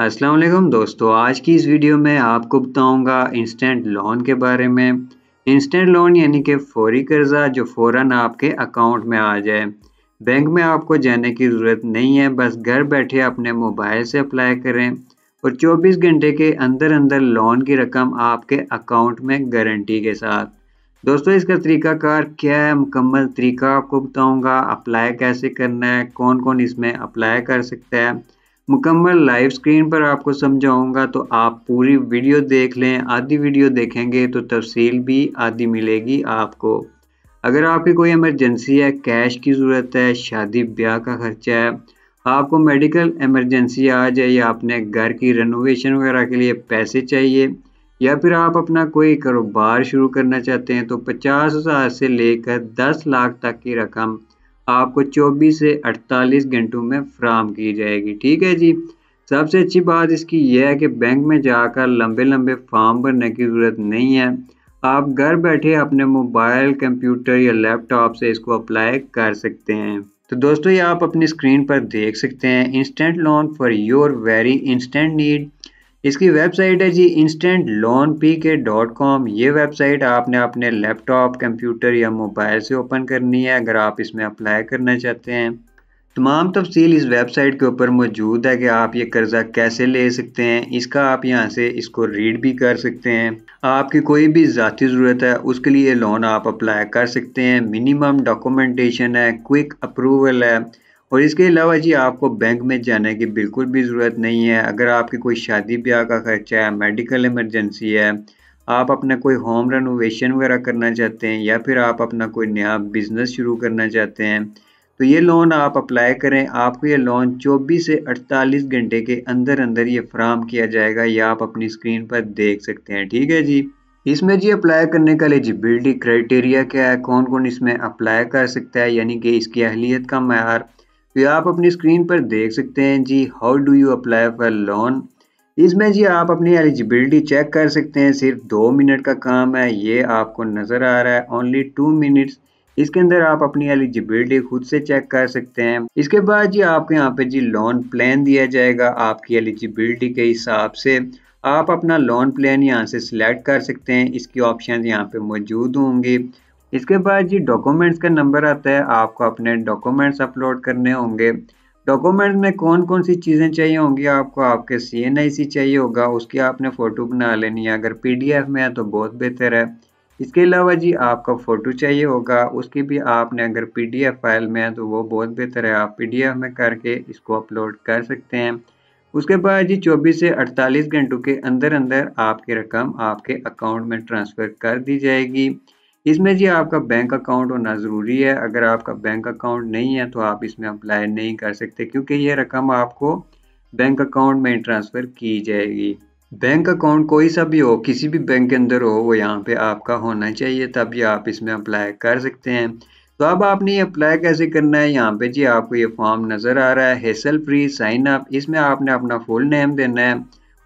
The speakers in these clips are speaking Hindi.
अस्सलाम वालेकुम दोस्तों आज की इस वीडियो में आपको बताऊंगा इंस्टेंट लोन के बारे में इंस्टेंट लोन यानी कि फौरी कर्जा जो फौरन आपके अकाउंट में आ जाए बैंक में आपको जाने की ज़रूरत नहीं है बस घर बैठे अपने मोबाइल से अप्लाई करें और 24 घंटे के अंदर अंदर लोन की रकम आपके अकाउंट में गारंटी के साथ दोस्तों इसका तरीकाकार क्या है मुकम्मल तरीका आपको बताऊंगा अप्लाई कैसे करना है कौन कौन इसमें अप्लाई कर सकता है मुकम्मल लाइव स्क्रीन पर आपको समझाऊंगा तो आप पूरी वीडियो देख लें आधी वीडियो देखेंगे तो तफसील भी आधी मिलेगी आपको अगर आपकी कोई इमरजेंसी है कैश की ज़रूरत है शादी ब्याह का खर्चा है आपको मेडिकल इमरजेंसी आ जाए या अपने घर की रेनोवेशन वगैरह के लिए पैसे चाहिए या फिर आप अपना कोई कारोबार शुरू करना चाहते हैं तो पचास हज़ार से लेकर दस लाख तक की रकम आपको 24 से 48 घंटों में फ्राहम की जाएगी ठीक है जी सबसे अच्छी बात इसकी यह है कि बैंक में जाकर लंबे लंबे फॉर्म भरने की ज़रूरत नहीं है आप घर बैठे अपने मोबाइल कंप्यूटर या लैपटॉप से इसको अप्लाई कर सकते हैं तो दोस्तों ये आप अपनी स्क्रीन पर देख सकते हैं instant loan for your very instant need इसकी वेबसाइट है जी instant loan P K dot com ये वेबसाइट आपने अपने लैपटॉप कंप्यूटर या मोबाइल से ओपन करनी है अगर आप इसमें अप्लाई करना चाहते हैं तमाम तफसील इस वेबसाइट के ऊपर मौजूद है कि आप ये कर्ज़ा कैसे ले सकते हैं इसका आप यहाँ से इसको रीड भी कर सकते हैं आपकी कोई भी ज़ाती ज़रूरत है उसके लिए लोन आप अप्लाई कर सकते हैं मिनिमम डॉक्यूमेंटेशन है क्विक अप्रूवल है और इसके अलावा जी आपको बैंक में जाने की बिल्कुल भी ज़रूरत नहीं है अगर आपकी कोई शादी ब्याह का खर्चा है मेडिकल इमरजेंसी है आप अपना कोई होम रेनोवेशन वगैरह करना चाहते हैं या फिर आप अपना कोई नया बिजनेस शुरू करना चाहते हैं तो ये लोन आप अप्लाई करें आपको ये लोन 24 से 48 घंटे के अंदर अंदर ये फ्राहम किया जाएगा या आप अपनी स्क्रीन पर देख सकते हैं ठीक है जी इसमें जी अप्लाई करने का एलिजिबिलिटी क्राइटेरिया क्या है कौन कौन इसमें अप्लाई कर सकता है यानी कि इसकी अहलीत का मैार तो आप अपनी स्क्रीन पर देख सकते हैं जी how do you apply for loan इसमें जी आप अपनी एलिजिबिलिटी चेक कर सकते हैं सिर्फ दो मिनट का काम है ये आपको नज़र आ रहा है ओनली टू मिनट्स इसके अंदर आप अपनी एलिजिबिलिटी खुद से चेक कर सकते हैं इसके बाद जी आपको यहाँ पे जी लोन प्लान दिया जाएगा आपकी एलिजिबिलिटी के हिसाब से आप अपना लोन प्लान यहाँ से सिलेक्ट कर सकते हैं इसकी ऑप्शन यहाँ पे मौजूद होंगी इसके बाद जी डॉक्यूमेंट्स का नंबर आता है आपको अपने डॉक्यूमेंट्स अपलोड करने होंगे डॉक्यूमेंट में कौन कौन सी चीज़ें चाहिए होंगी आपको आपके सी एन आई सी चाहिए होगा उसकी आपने फ़ोटो बना लेनी है अगर पी डी एफ में है तो बहुत बेहतर है इसके अलावा जी आपका फ़ोटो चाहिए होगा उसकी भी आपने अगर पी डी एफ फाइल में है तो वो बहुत बेहतर है आप पी डी एफ में करके इसको अपलोड कर सकते हैं उसके बाद जी 24 से 48 घंटों के अंदर अंदर आपकी रकम आपके अकाउंट में ट्रांसफ़र कर दी जाएगी इसमें जी आपका बैंक अकाउंट होना ज़रूरी है अगर आपका बैंक अकाउंट नहीं है तो आप इसमें अप्लाई नहीं कर सकते क्योंकि ये रकम आपको बैंक अकाउंट में ट्रांसफ़र की जाएगी बैंक अकाउंट कोई सा भी हो किसी भी बैंक के अंदर हो वो यहाँ पे आपका होना चाहिए तभी आप इसमें अप्लाई कर सकते हैं तो अब आपने ये अप्लाई कैसे करना है यहाँ पे जी आपको ये फॉर्म नज़र आ रहा है हेसल फ्री साइन अप इसमें आपने अपना फुल नेम देना है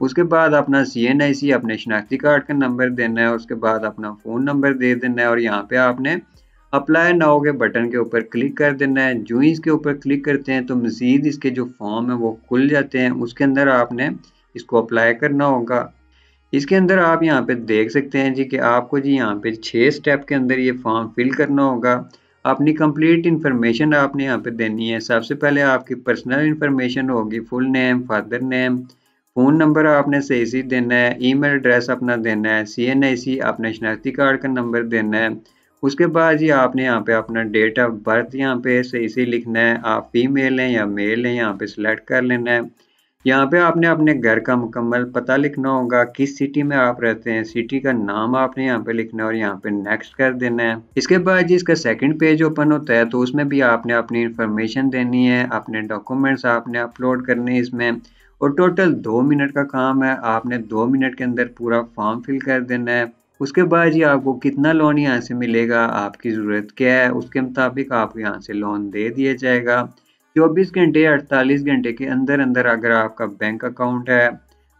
उसके बाद अपना सी एन आई सी अपने शनाख्ती कार्ड का नंबर देना है उसके बाद अपना फ़ोन नंबर दे देना है और यहाँ पे आपने अप्लाई नाउ के बटन के ऊपर क्लिक कर देना है जो ही इसके ऊपर क्लिक करते हैं तो मज़ीद इसके जो फॉर्म है वो खुल जाते हैं उसके अंदर आपने इसको अप्लाई करना होगा इसके अंदर आप यहाँ पर देख सकते हैं जी कि आपको जी यहाँ पे छः स्टेप के अंदर ये फॉर्म फिल करना होगा अपनी कंप्लीट इन्फॉर्मेशन आपने यहाँ पे देनी है सबसे पहले आपकी पर्सनल इन्फॉर्मेशन होगी full name father name phone number आपने सही सी देना है ईमेल एड्रेस अपना देना है सी एन आई सी आपने शनाख्ती कार्ड का नंबर देना है उसके बाद जी आपने यहाँ पे अपना डेट ऑफ बर्थ यहाँ पे सही सी लिखना है आप फीमेल हैं या मेल हैं यहाँ पे सिलेक्ट कर लेना है यहाँ पे आपने अपने घर का मुकम्मल पता लिखना होगा किस सिटी में आप रहते हैं सिटी का नाम आपने यहाँ पे लिखना है और यहाँ पे नेक्स्ट कर देना है इसके बाद जी इसका सेकंड पेज ओपन होता है तो उसमें भी आपने अपनी इन्फॉर्मेशन देनी है अपने डॉक्यूमेंट्स आपने अपलोड करने इसमें और टोटल दो मिनट का काम है आपने दो मिनट के अंदर पूरा फॉर्म फिल कर देना है उसके बाद ये आपको कितना लोन यहाँ से मिलेगा आपकी ज़रूरत क्या है उसके मुताबिक आपको यहाँ से लोन दे दिया जाएगा चौबीस घंटे या अड़तालीस घंटे के अंदर अंदर अगर आपका बैंक अकाउंट है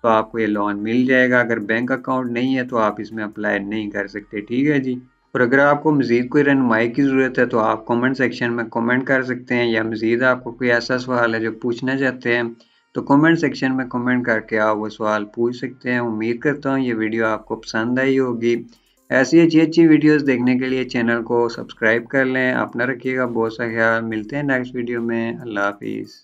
तो आपको ये लोन मिल जाएगा अगर बैंक अकाउंट नहीं है तो आप इसमें अप्लाई नहीं कर सकते ठीक है जी और अगर आपको मज़ीद कोई रहनमाई की ज़रूरत है तो आप कमेंट सेक्शन में कमेंट कर सकते हैं या मज़ीद आपको कोई ऐसा सवाल है जो पूछना चाहते हैं तो कमेंट सेक्शन में कमेंट करके आप वो सवाल पूछ सकते हैं उम्मीद करता हूँ ये वीडियो आपको पसंद आई होगी ऐसी अच्छी अच्छी वीडियोस देखने के लिए चैनल को सब्सक्राइब कर लें अपना रखिएगा बहुत सा ख्याल मिलते हैं नेक्स्ट वीडियो में अल्लाह हाफिज़